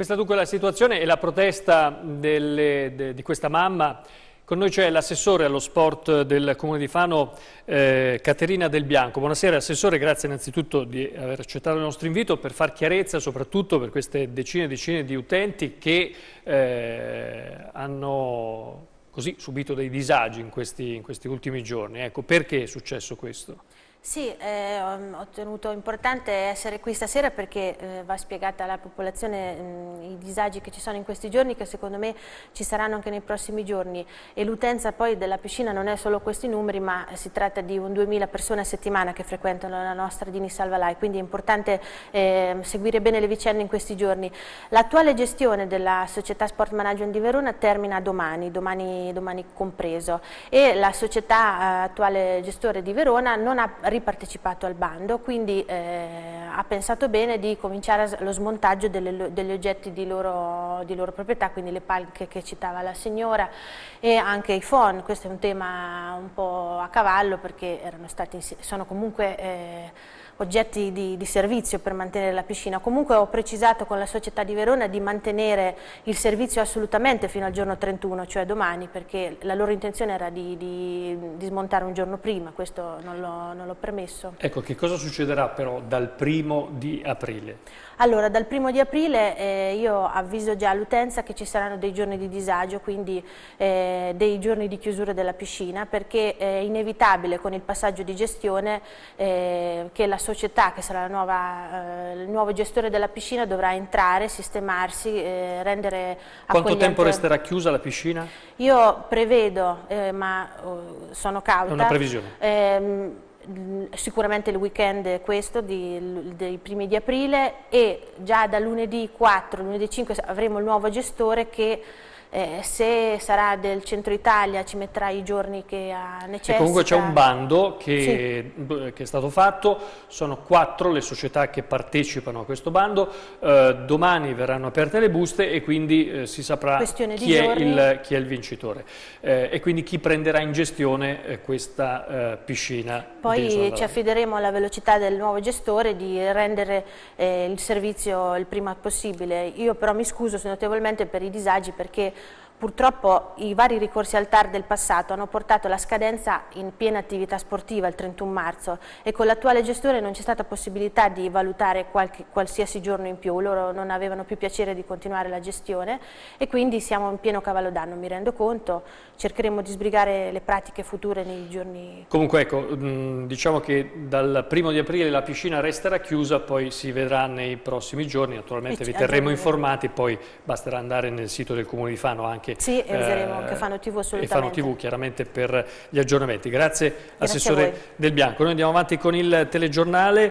Questa dunque è la situazione e la protesta delle, de, di questa mamma. Con noi c'è l'assessore allo sport del Comune di Fano, eh, Caterina Del Bianco. Buonasera Assessore, grazie innanzitutto di aver accettato il nostro invito per far chiarezza soprattutto per queste decine e decine di utenti che eh, hanno così subito dei disagi in questi, in questi ultimi giorni. Ecco, perché è successo questo? Sì, eh, ho tenuto importante essere qui stasera perché eh, va spiegata alla popolazione mh, i disagi che ci sono in questi giorni che secondo me ci saranno anche nei prossimi giorni e l'utenza poi della piscina non è solo questi numeri ma si tratta di un 2000 persone a settimana che frequentano la nostra Dini Salvalai quindi è importante eh, seguire bene le vicende in questi giorni. L'attuale gestione della società Sport Management di Verona termina domani, domani, domani compreso e la società eh, attuale gestore di Verona non ha ripartecipato al bando, quindi eh, ha pensato bene di cominciare lo smontaggio delle, degli oggetti di loro, di loro, proprietà, quindi le palche che citava la signora e anche i phon, questo è un tema un po' a cavallo perché stati, sono comunque... Eh, oggetti di, di, servizio per mantenere la piscina. Comunque ho precisato con la società di Verona di mantenere il servizio assolutamente fino al giorno 31, cioè domani, perché la loro intenzione era di, di, di smontare un giorno prima, questo non l'ho permesso. Ecco, che cosa succederà però dal primo di aprile? Allora, dal primo di aprile eh, io avviso già l'utenza che ci saranno dei giorni di disagio, quindi eh, dei giorni di chiusura della piscina, perché è inevitabile con il passaggio di gestione eh, che la società società che sarà la nuova, eh, il nuovo gestore della piscina dovrà entrare, sistemarsi, eh, rendere Quanto tempo resterà chiusa la piscina? Io prevedo, eh, ma oh, sono cauta. È una previsione. Ehm, sicuramente il weekend è questo di, dei primi di aprile e già da lunedì 4, lunedì 5 avremo il nuovo gestore che eh, se sarà del centro Italia ci metterà i giorni che ha eh, necessità. E comunque c'è un bando che, sì. che, è stato fatto, sono quattro le società che partecipano a questo bando, eh, domani verranno aperte le buste e quindi eh, si saprà chi è, il, chi è, il, vincitore eh, e quindi chi prenderà in gestione eh, questa piscina. Poi ci affideremo alla velocità del nuovo gestore di rendere il servizio il prima possibile. Io però mi scuso notevolmente per i disagi perché Purtroppo i vari ricorsi al TAR del passato hanno portato la scadenza in piena attività sportiva il 31 marzo e con l'attuale gestore non c'è stata possibilità di valutare qualche, qualsiasi giorno in più, loro non avevano più piacere di continuare la gestione e quindi siamo in pieno cavallo d'anno, mi rendo conto, cercheremo di sbrigare le pratiche future nei giorni. Comunque ecco, mm, diciamo che dal primo di aprile la piscina resterà chiusa, poi si vedrà nei prossimi giorni, naturalmente vi terremo informati, poi basterà andare nel sito del Comune di Fano anche anche, sì, eh, anche Fano TV e Fano TV chiaramente per gli aggiornamenti. Grazie, Grazie Assessore Del Bianco. Noi andiamo avanti con il telegiornale.